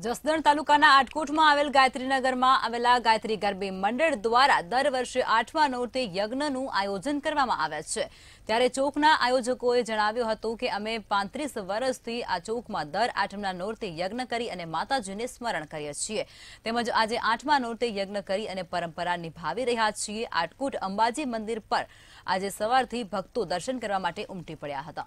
જસદણ તાલુકાના આટકોટમાં આવેલ ગાયત્રીનગરમાં આવેલા ગાયત્રી ગરબી મંડળ દ્વારા દર વર્ષે આઠમા નોરતે યજ્ઞનું આયોજન કરવામાં આવે છે ત્યારે ચોકના આયોજકોએ જણાવ્યું હતું કે અમે પાંત્રીસ વર્ષથી આ ચોકમાં દર આઠમના નોરતે યજ્ઞ કરી અને માતાજીને સ્મરણ કરીએ છીએ તેમજ આજે આઠમા નોરતે યજ્ઞ કરી અને પરંપરા નિભાવી રહ્યા છીએ આટકોટ અંબાજી મંદિર પર આજે સવારથી ભક્તો દર્શન કરવા માટે ઉમટી પડ્યા હતા